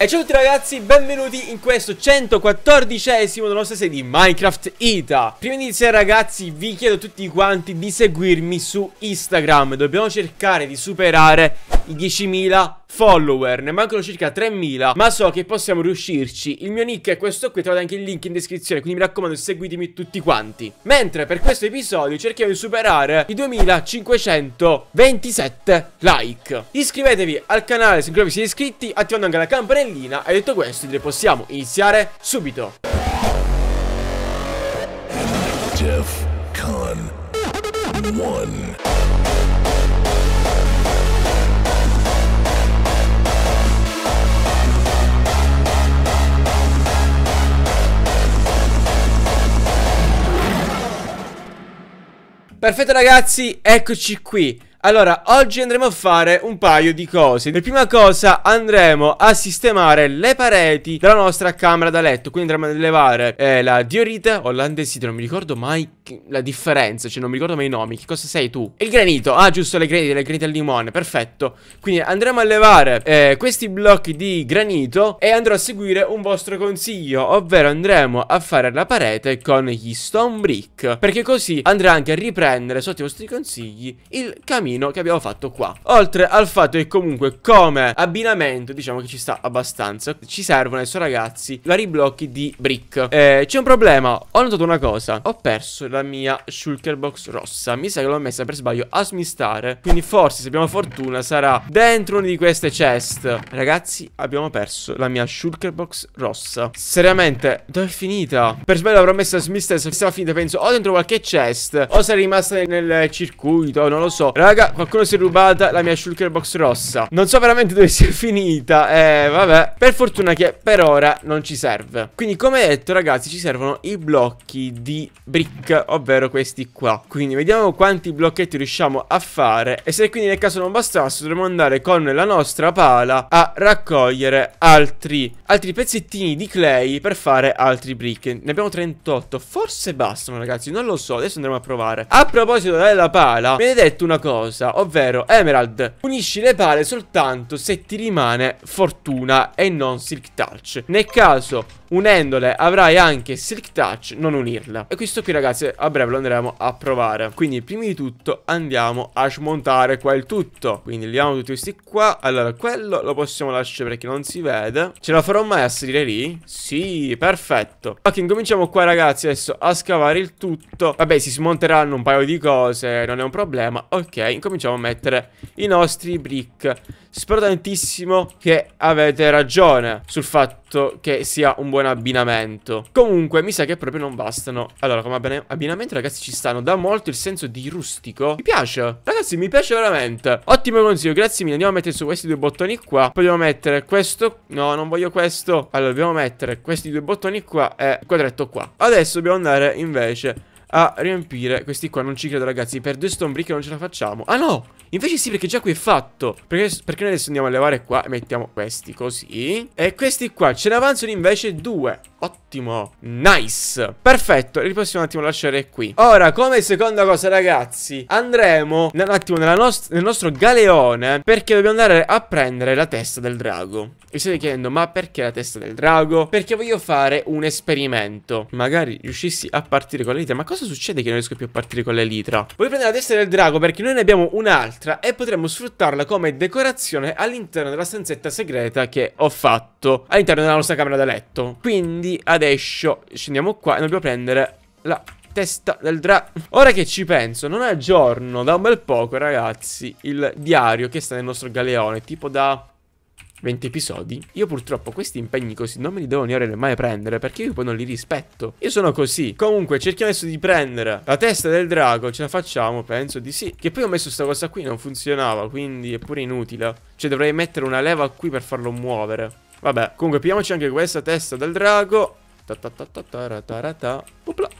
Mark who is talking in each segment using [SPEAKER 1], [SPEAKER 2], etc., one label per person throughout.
[SPEAKER 1] E ciao a tutti ragazzi, benvenuti in questo 114esimo della nostra serie di Minecraft Ita Prima di iniziare ragazzi vi chiedo tutti quanti di seguirmi su Instagram Dobbiamo cercare di superare i 10.000 follower, ne mancano circa 3000, ma so che possiamo riuscirci. Il mio nick è questo qui, trovate anche il link in descrizione, quindi mi raccomando seguitemi tutti quanti. Mentre per questo episodio cerchiamo di superare i 2527 like. Iscrivetevi al canale se ancora vi siete iscritti, attivando anche la campanellina e detto questo direi possiamo iniziare subito. Def Con 1 Perfetto ragazzi, eccoci qui allora, oggi andremo a fare un paio di cose. Per prima cosa andremo a sistemare le pareti della nostra camera da letto. Quindi andremo a levare eh, la diorite o l'andesite, non mi ricordo mai la differenza, cioè non mi ricordo mai i nomi. Che cosa sei tu? Il granito. Ah, giusto, le granite, le granite al limone. Perfetto. Quindi andremo a levare eh, questi blocchi di granito e andrò a seguire un vostro consiglio, ovvero andremo a fare la parete con gli stone brick, perché così andrà anche a riprendere sotto i vostri consigli il cammino che abbiamo fatto qua. Oltre al fatto che comunque come abbinamento, diciamo che ci sta abbastanza, ci servono adesso ragazzi vari blocchi di brick. Eh, c'è un problema, ho notato una cosa, ho perso la la mia shulker box rossa Mi sa che l'ho messa per sbaglio a smistare Quindi forse se abbiamo fortuna sarà dentro una di queste chest Ragazzi abbiamo perso la mia shulker box rossa Seriamente dove è finita? Per sbaglio l'avrò messa a smistare Se sarà finita penso o dentro qualche chest O sarà rimasta nel circuito Non lo so Raga qualcuno si è rubata la mia shulker box rossa Non so veramente dove sia finita Eh vabbè Per fortuna che per ora non ci serve Quindi come detto ragazzi ci servono i blocchi di brick ovvero questi qua Quindi vediamo quanti blocchetti riusciamo a fare E se quindi nel caso non bastasse dovremmo andare con la nostra pala a raccogliere altri, altri pezzettini di clay per fare altri brick Ne abbiamo 38, forse bastano ragazzi, non lo so, adesso andremo a provare A proposito della pala, mi hai detto una cosa, ovvero Emerald Unisci le pale soltanto se ti rimane fortuna e non silk touch Nel caso unendole avrai anche Silk Touch, non unirla. E questo qui ragazzi a breve lo andremo a provare. Quindi prima di tutto andiamo a smontare qua il tutto. Quindi leviamo tutti questi qua. Allora quello lo possiamo lasciare perché non si vede. Ce la farò mai a salire lì? Sì, perfetto. Ok, incominciamo qua ragazzi adesso a scavare il tutto. Vabbè, si smonteranno un paio di cose, non è un problema. Ok, incominciamo a mettere i nostri brick Spero tantissimo che avete ragione sul fatto che sia un buon abbinamento. Comunque, mi sa che proprio non bastano. Allora, come abbinamento, ragazzi, ci stanno da molto il senso di rustico. Mi piace. Ragazzi, mi piace veramente. Ottimo consiglio, grazie mille. Andiamo a mettere su questi due bottoni qua. Poi dobbiamo mettere questo. No, non voglio questo. Allora, dobbiamo mettere questi due bottoni qua e il quadretto qua. Adesso dobbiamo andare invece a riempire questi qua Non ci credo ragazzi Per due stone brick non ce la facciamo Ah no Invece sì perché già qui è fatto perché, perché, noi adesso andiamo a levare qua E mettiamo questi così E questi qua Ce ne avanzano invece due Ottimo Nice Perfetto Li possiamo un attimo lasciare qui Ora come seconda cosa ragazzi Andremo un attimo nost nel nostro galeone Perché dobbiamo andare a prendere la testa del drago Vi state chiedendo ma perché la testa del drago? Perché voglio fare un esperimento Magari riuscissi a partire con la vita Ma cosa cosa succede che non riesco più a partire con l'elitra? Voglio prendere la testa del drago perché noi ne abbiamo un'altra e potremmo sfruttarla come decorazione all'interno della stanzetta segreta che ho fatto all'interno della nostra camera da letto. Quindi adesso scendiamo qua e dobbiamo prendere la testa del drago. Ora che ci penso, non aggiorno da un bel poco, ragazzi, il diario che sta nel nostro galeone, tipo da 20 episodi, io purtroppo questi impegni così non me li devo neanche mai prendere perché io poi non li rispetto. Io sono così. Comunque cerchiamo adesso di prendere la testa del drago, ce la facciamo, penso di sì. Che poi ho messo questa cosa qui, non funzionava, quindi è pure inutile. Cioè dovrei mettere una leva qui per farlo muovere. Vabbè, comunque pigliamoci anche questa testa del drago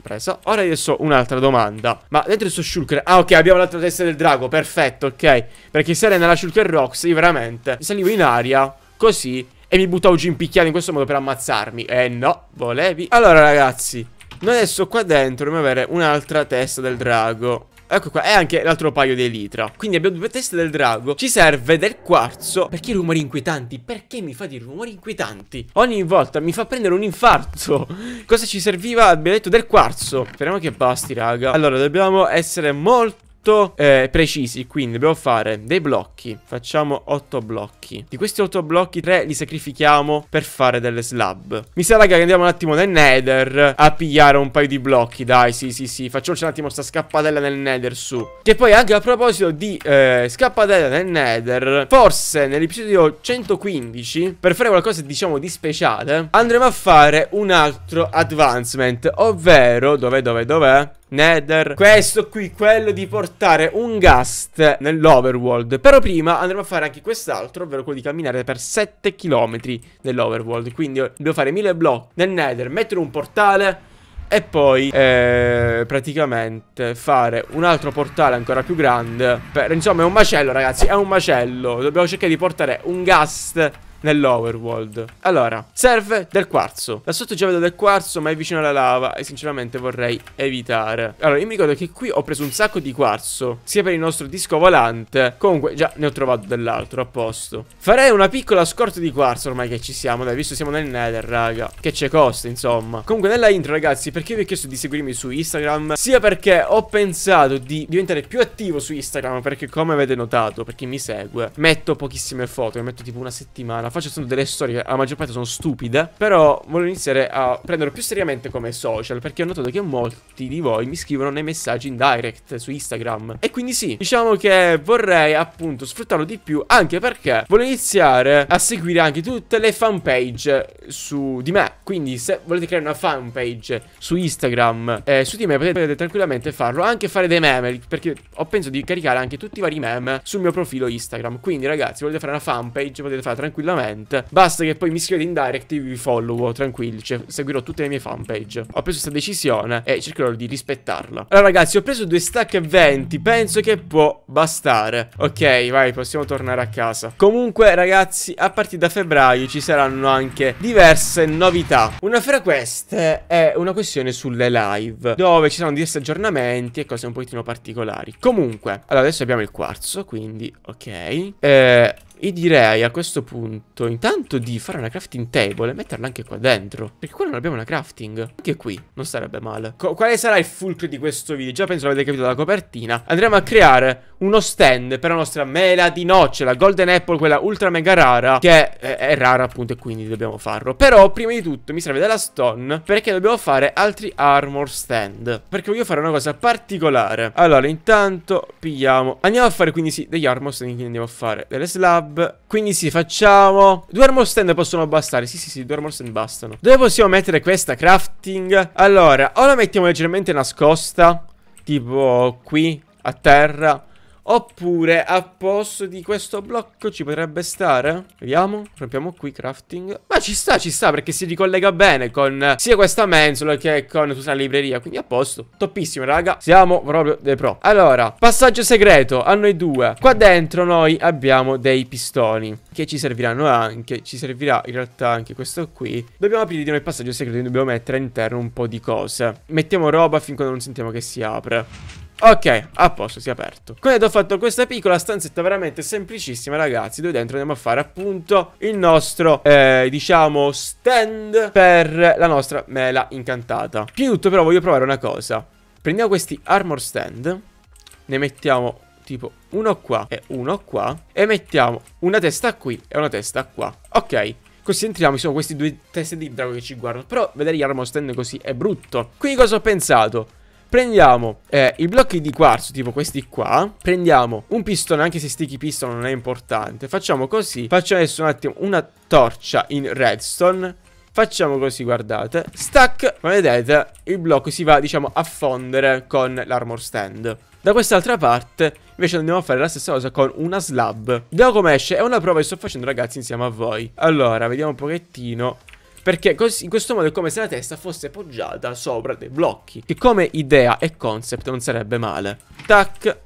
[SPEAKER 1] presa. Ora adesso un'altra domanda. Ma dentro il suo shulker... Ah, ok, abbiamo l'altra testa del drago. Perfetto, ok. Perché se era nella shulker rocks, io veramente salivo in aria, così, e mi buttavo giù in picchiato in questo modo per ammazzarmi. Eh no, volevi. Allora, ragazzi, noi adesso qua dentro dobbiamo avere un'altra testa del drago. Ecco qua, è anche l'altro paio di elitra Quindi abbiamo due teste del drago Ci serve del quarzo Perché rumori inquietanti? Perché mi fa dire rumori inquietanti? Ogni volta mi fa prendere un infarto Cosa ci serviva? Abbiamo detto del quarzo Speriamo che basti, raga Allora, dobbiamo essere molto molto eh, precisi, quindi dobbiamo fare dei blocchi. Facciamo 8 blocchi. Di questi 8 blocchi 3 li sacrifichiamo per fare delle slab. Mi sa raga che andiamo un attimo nel nether a pigliare un paio di blocchi, dai, sì, sì, sì. Facciamoci un attimo sta scappatella nel nether su. Che poi anche a proposito di eh, scappatella nel nether, forse nell'episodio 115, per fare qualcosa diciamo di speciale, andremo a fare un altro advancement, ovvero, dov'è, dov'è, dov'è? Nether Questo qui, quello di portare un Gast nell'Overworld Però prima andremo a fare anche quest'altro Ovvero quello di camminare per 7 km nell'Overworld Quindi eh, devo fare 1000 block nel Nether Mettere un portale e poi eh, praticamente fare un altro portale ancora più grande per, Insomma è un macello ragazzi, è un macello Dobbiamo cercare di portare un Gast nell'overworld. Allora, serve del quarzo. La sotto già vedo del quarzo, ma è vicino alla lava e sinceramente vorrei evitare. Allora, io mi ricordo che qui ho preso un sacco di quarzo, sia per il nostro disco volante. Comunque, già ne ho trovato dell'altro, a posto. Farei una piccola scorta di quarzo ormai che ci siamo, dai, visto siamo nel Nether, raga. Che ci costa, insomma. Comunque, nella intro, ragazzi, perché vi ho chiesto di seguirmi su Instagram? Sia perché ho pensato di diventare più attivo su Instagram, perché come avete notato, per chi mi segue, metto pochissime foto, ne metto tipo una settimana la faccio sono delle storie che la maggior parte sono stupide, però voglio iniziare a prenderlo più seriamente come social, perché ho notato che molti di voi mi scrivono nei messaggi in direct su Instagram. E quindi sì, diciamo che vorrei appunto sfruttarlo di più, anche perché voglio iniziare a seguire anche tutte le fanpage su di me. Quindi se volete creare una fanpage su Instagram eh, su di me potete tranquillamente farlo, anche fare dei meme, perché ho penso di caricare anche tutti i vari meme sul mio profilo Instagram. Quindi ragazzi, volete fare una fanpage, potete fare tranquillamente assolutamente. Basta che poi mi scrivete in direct e vi follow, tranquilli, cioè, seguirò tutte le mie fanpage. Ho preso questa decisione e cercherò di rispettarla. Allora ragazzi, ho preso due stack e 20, penso che può bastare. Ok, vai, possiamo tornare a casa. Comunque ragazzi, a partire da febbraio ci saranno anche diverse novità. Una fra queste è una questione sulle live, dove ci saranno diversi aggiornamenti e cose un pochettino particolari. Comunque, allora adesso abbiamo il quarzo, quindi ok. Eh, e direi a questo punto intanto di fare una crafting table e metterla anche qua dentro. Perché qua non abbiamo una crafting. Anche qui non sarebbe male. Co quale sarà il fulcro di questo video? Già penso l'avete capito dalla copertina. Andremo a creare uno stand per la nostra mela di noce, la golden apple, quella ultra mega rara, che è, è rara appunto e quindi dobbiamo farlo. Però prima di tutto mi serve della stone perché dobbiamo fare altri armor stand. Perché voglio fare una cosa particolare. Allora intanto pigliamo... Andiamo a fare quindi sì degli armor stand, quindi andiamo a fare delle slab hub. Quindi sì, facciamo... Due armor stand possono bastare. Sì, sì, sì, due armor stand bastano. Dove possiamo mettere questa crafting? Allora, o la mettiamo leggermente nascosta, tipo qui, a terra. Oppure a posto di questo blocco ci potrebbe stare Vediamo Rompiamo qui crafting Ma ci sta ci sta perché si ricollega bene con sia questa mensola che con tutta la libreria Quindi a posto Toppissimo raga Siamo proprio dei pro Allora Passaggio segreto A noi due Qua dentro noi abbiamo dei pistoni Che ci serviranno anche Ci servirà in realtà anche questo qui Dobbiamo aprire di noi il passaggio segreto Quindi dobbiamo mettere all'interno un po' di cose Mettiamo roba fin quando non sentiamo che si apre Ok, a posto, si è aperto Quindi ho fatto questa piccola stanzetta veramente semplicissima ragazzi Dove dentro andiamo a fare appunto il nostro, eh, diciamo, stand per la nostra mela incantata Prima di tutto però voglio provare una cosa Prendiamo questi armor stand Ne mettiamo tipo uno qua e uno qua E mettiamo una testa qui e una testa qua Ok, Così concentriamo, sono questi due teste di drago che ci guardano Però vedere gli armor stand così è brutto Quindi cosa ho pensato? Prendiamo eh, i blocchi di quarzo, tipo questi qua. Prendiamo un pistone, anche se sticky pistone non è importante. Facciamo così. Facciamo adesso un attimo una torcia in redstone. Facciamo così, guardate. Stack, come vedete, il blocco si va, diciamo, a fondere con l'armor stand. Da quest'altra parte invece andiamo a fare la stessa cosa con una slab Vediamo come esce, è una prova che sto facendo ragazzi insieme a voi Allora, vediamo un pochettino perché in questo modo è come se la testa fosse poggiata sopra dei blocchi. Che come idea e concept non sarebbe male. Tac.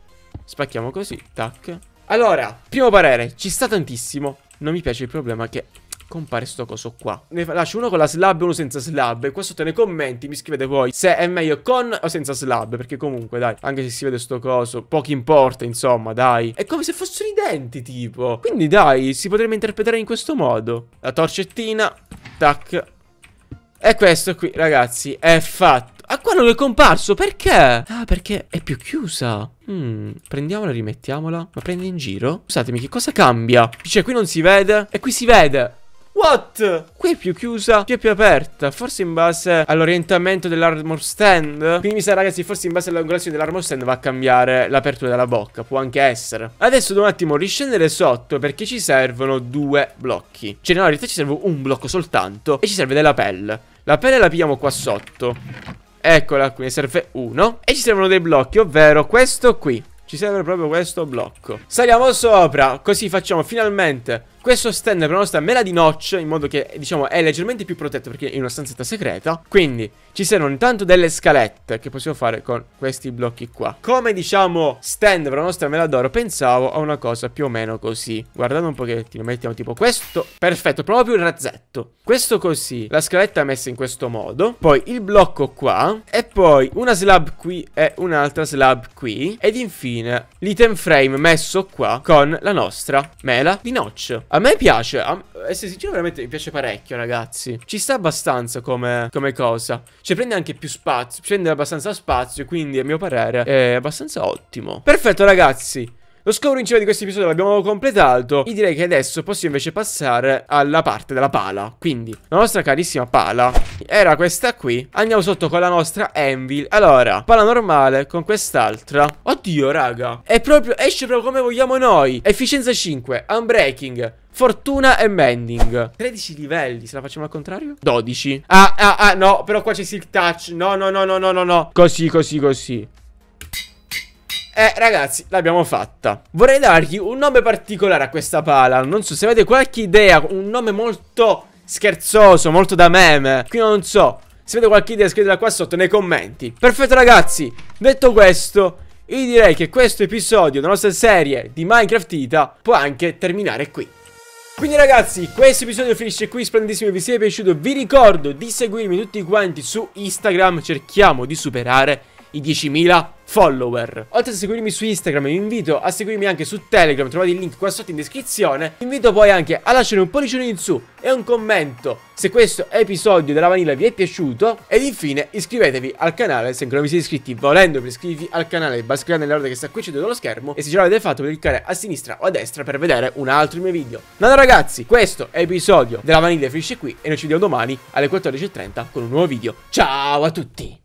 [SPEAKER 1] Spacchiamo così, tac. Allora, primo parere, ci sta tantissimo. Non mi piace il problema che compare sto coso qua. Ne lascio uno con la slab e uno senza slab. E qua sotto nei commenti mi scrivete voi se è meglio con o senza slab. Perché comunque, dai, anche se si vede sto coso, poco importa, insomma, dai. È come se fossero i denti, tipo. Quindi, dai, si potrebbe interpretare in questo modo. La torcettina, tac. E questo qui, ragazzi, è fatto. Ah, qua non è comparso, perché? Ah, perché è più chiusa. Mm, prendiamola rimettiamola. Ma prende in giro? Scusatemi, che cosa cambia? Cioè, qui non si vede e qui si vede. What? Qui è più chiusa, qui è più aperta Forse in base all'orientamento dell'armor stand Quindi mi sa ragazzi, forse in base all'angolazione dell'armor stand va a cambiare l'apertura della bocca Può anche essere Adesso devo un attimo riscendere sotto perché ci servono due blocchi Cioè no, in realtà ci serve un blocco soltanto E ci serve della pelle La pelle la pigliamo qua sotto Eccola qui, ne serve uno E ci servono dei blocchi, ovvero questo qui ci serve proprio questo blocco Saliamo sopra Così facciamo finalmente questo stand per la nostra mela di notch in modo che diciamo è leggermente più protetto perché è in una stanzetta segreta Quindi ci servono intanto delle scalette che possiamo fare con questi blocchi qua Come diciamo stand per la nostra mela d'oro pensavo a una cosa più o meno così Guardando un pochettino mettiamo tipo questo Perfetto proprio il razzetto Questo così la scaletta messa in questo modo Poi il blocco qua E poi una slab qui e un'altra slab qui Ed infine l'item frame messo qua con la nostra mela di notch a me piace, a, essere sincero veramente mi piace parecchio ragazzi Ci sta abbastanza come, come cosa Cioè prende anche più spazio, prende abbastanza spazio Quindi a mio parere è abbastanza ottimo Perfetto ragazzi lo scopo in cima di questo episodio l'abbiamo completato e direi che adesso possiamo invece passare alla parte della pala. Quindi, la nostra carissima pala era questa qui. Andiamo sotto con la nostra anvil. Allora, pala normale con quest'altra. Oddio, raga. È proprio, esce proprio come vogliamo noi. Efficienza 5, unbreaking. Fortuna e mending 13 livelli, se la facciamo al contrario? 12 Ah, ah, ah, no, però qua c'è silk touch no, no, no, no, no, no Così, così, così eh, ragazzi, l'abbiamo fatta. Vorrei dargli un nome particolare a questa pala. Non so se avete qualche idea, un nome molto scherzoso, molto da meme. Qui non so. Se avete qualche idea scrivetela qua sotto nei commenti. Perfetto ragazzi, detto questo, io direi che questo episodio della nostra serie di Minecraft Ita può anche terminare qui. Quindi ragazzi, questo episodio finisce qui, splendidissimo vi sia piaciuto, vi ricordo di seguirmi tutti quanti su Instagram, cerchiamo di superare i 10.000 follower. Oltre a seguirmi su Instagram, vi invito a seguirmi anche su Telegram, trovate il link qua sotto in descrizione. Vi invito poi anche a lasciare un pollicino in su e un commento se questo episodio della vanilla vi è piaciuto. Ed infine iscrivetevi al canale se ancora non vi siete iscritti. Volendo per iscrivervi al canale, basta nell'ordine che sta qui sotto dello schermo. E se già l'avete fatto potete cliccare a sinistra o a destra per vedere un altro mio video. Allora ragazzi, questo episodio della vanilla finisce qui e noi ci vediamo domani alle 14.30 con un nuovo video. Ciao a tutti!